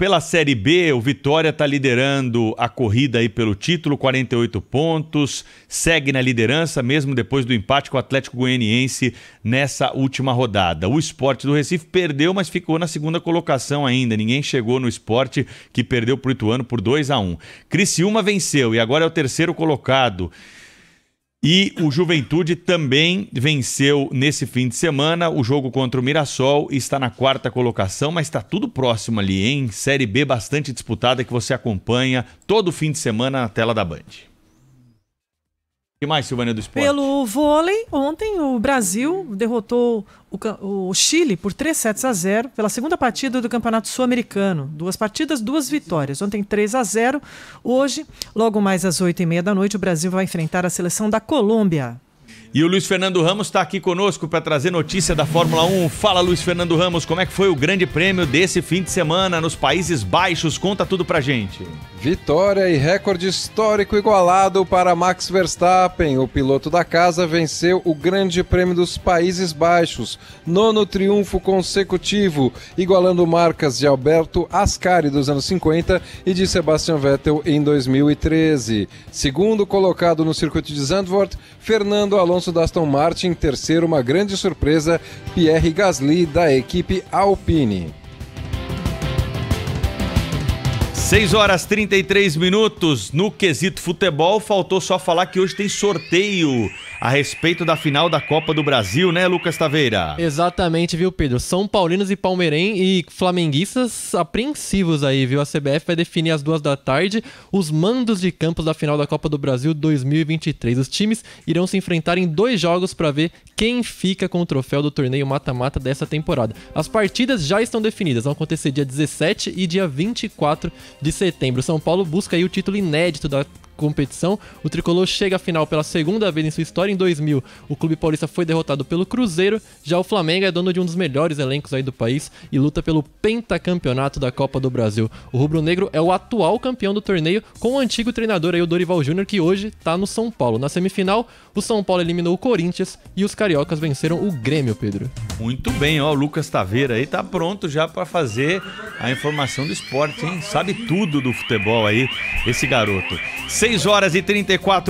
Pela Série B, o Vitória está liderando a corrida aí pelo título, 48 pontos, segue na liderança mesmo depois do empate com o Atlético Goianiense nessa última rodada. O esporte do Recife perdeu, mas ficou na segunda colocação ainda. Ninguém chegou no esporte que perdeu para o Ituano por 2 a 1 Criciúma venceu e agora é o terceiro colocado. E o Juventude também venceu nesse fim de semana o jogo contra o Mirassol, está na quarta colocação, mas está tudo próximo ali, hein? Série B bastante disputada que você acompanha todo fim de semana na tela da Band que mais, Silvânia, do esporte? Pelo vôlei, ontem o Brasil derrotou o, o, Chile por 3 sets a 0 pela segunda partida do Campeonato Sul-Americano. Duas partidas, duas vitórias. Ontem 3 a 0 Hoje, logo mais às 8h30 da noite, o Brasil vai enfrentar a seleção da Colômbia. E o Luiz Fernando Ramos está aqui conosco para trazer notícia da Fórmula 1. Fala, Luiz Fernando Ramos, como é que foi o grande prêmio desse fim de semana nos Países Baixos? Conta tudo para gente. Vitória e recorde histórico igualado para Max Verstappen. O piloto da casa venceu o grande prêmio dos Países Baixos, nono triunfo consecutivo, igualando marcas de Alberto Ascari dos anos 50 e de Sebastian Vettel em 2013. Segundo colocado no circuito de Zandvoort, Fernando Alonso Alonso da Aston Martin, terceiro, uma grande surpresa, Pierre Gasly da equipe Alpine. 6 horas 33 minutos no quesito futebol. Faltou só falar que hoje tem sorteio a respeito da final da Copa do Brasil, né, Lucas Taveira? Exatamente, viu, Pedro? São paulinos e Palmeirém e flamenguistas apreensivos aí, viu? A CBF vai definir às duas da tarde os mandos de campos da final da Copa do Brasil 2023. Os times irão se enfrentar em dois jogos para ver quem fica com o troféu do torneio mata-mata dessa temporada. As partidas já estão definidas, vão acontecer dia 17 e dia 24 de setembro. São Paulo busca aí o título inédito da competição. O tricolor chega à final pela segunda vez em sua história. Em 2000, o clube paulista foi derrotado pelo Cruzeiro. Já o Flamengo é dono de um dos melhores elencos aí do país e luta pelo pentacampeonato da Copa do Brasil. O rubro-negro é o atual campeão do torneio com o antigo treinador aí, o Dorival Júnior, que hoje está no São Paulo. Na semifinal, o São Paulo eliminou o Corinthians e os cariocas venceram o Grêmio, Pedro. Muito bem, ó, o Lucas Taveira aí tá pronto já para fazer a informação do esporte, hein? Sabe tudo do futebol aí, esse garoto. 6 horas e 34